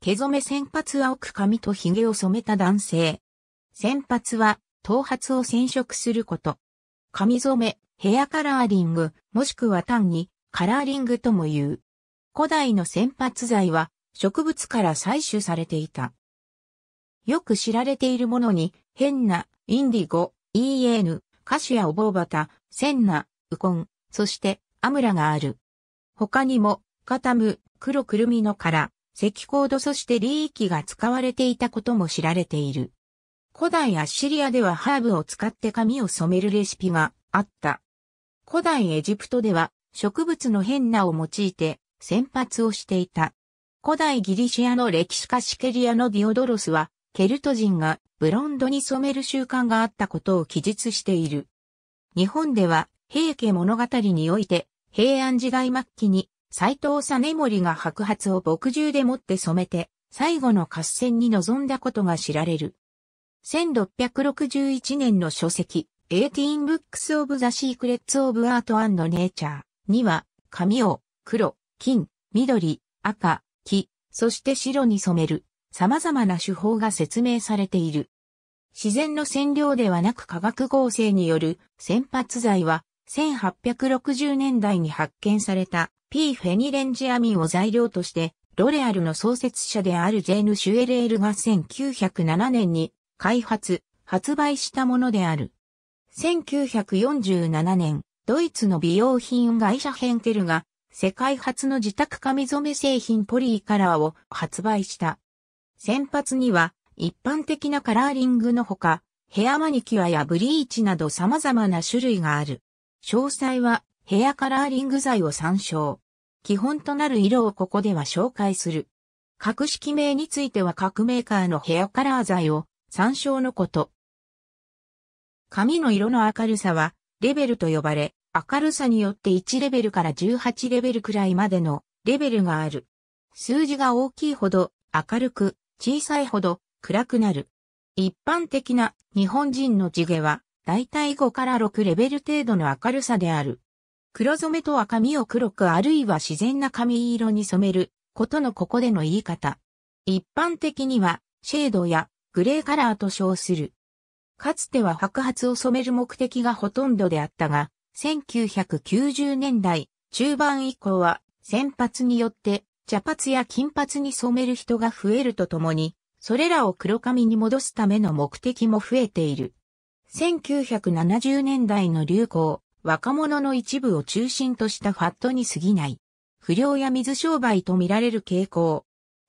毛染め先発は奥髪と髭を染めた男性。先発は、頭髪を染色すること。髪染め、ヘアカラーリング、もしくは単に、カラーリングとも言う。古代の先髪剤は、植物から採取されていた。よく知られているものに、変な、インディゴ、EN、カシア・オボーバタ、センナ、ウコン、そして、アムラがある。他にも、カタム、黒くるみの殻、石コードそしてリーキが使われていたことも知られている。古代アッシリアではハーブを使って髪を染めるレシピがあった。古代エジプトでは植物の変なを用いて洗髪をしていた。古代ギリシアの歴史家シケリアのディオドロスはケルト人がブロンドに染める習慣があったことを記述している。日本では平家物語において平安時代末期に斎藤実森が白髪を墨汁でもって染めて、最後の合戦に臨んだことが知られる。1661年の書籍、18 Books of the Secrets of Art and Nature には、髪を黒、金、緑、赤、黄、そして白に染める、様々な手法が説明されている。自然の染料ではなく化学合成による洗髪剤は1860年代に発見された P フェニレンジアミンを材料として、ロレアルの創設者であるジェーヌ・シュエレールが1907年に開発、発売したものである。1947年、ドイツの美容品会社ヘンケルが世界初の自宅髪染め製品ポリーカラーを発売した。先発には一般的なカラーリングのほか、ヘアマニキュアやブリーチなど様々な種類がある。詳細はヘアカラーリング剤を参照。基本となる色をここでは紹介する。各式名については各メーカーのヘアカラー剤を参照のこと。髪の色の明るさはレベルと呼ばれ、明るさによって1レベルから18レベルくらいまでのレベルがある。数字が大きいほど明るく、小さいほど暗くなる。一般的な日本人の地毛は大体5から6レベル程度の明るさである。黒染めとは髪を黒くあるいは自然な髪色に染めることのここでの言い方。一般的にはシェードやグレーカラーと称する。かつては白髪を染める目的がほとんどであったが、1990年代中盤以降は先発によって茶髪や金髪に染める人が増えるとともに、それらを黒髪に戻すための目的も増えている。1970年代の流行、若者の一部を中心としたファットに過ぎない。不良や水商売と見られる傾向。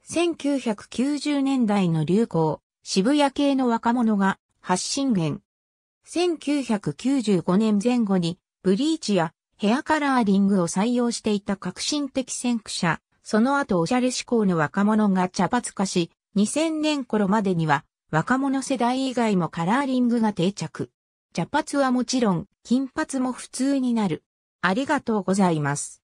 1990年代の流行、渋谷系の若者が発信源。1995年前後にブリーチやヘアカラーリングを採用していた革新的先駆者、その後おしゃれ志向の若者が茶髪化し、2000年頃までには若者世代以外もカラーリングが定着。茶髪はもちろん、金髪も普通になる。ありがとうございます。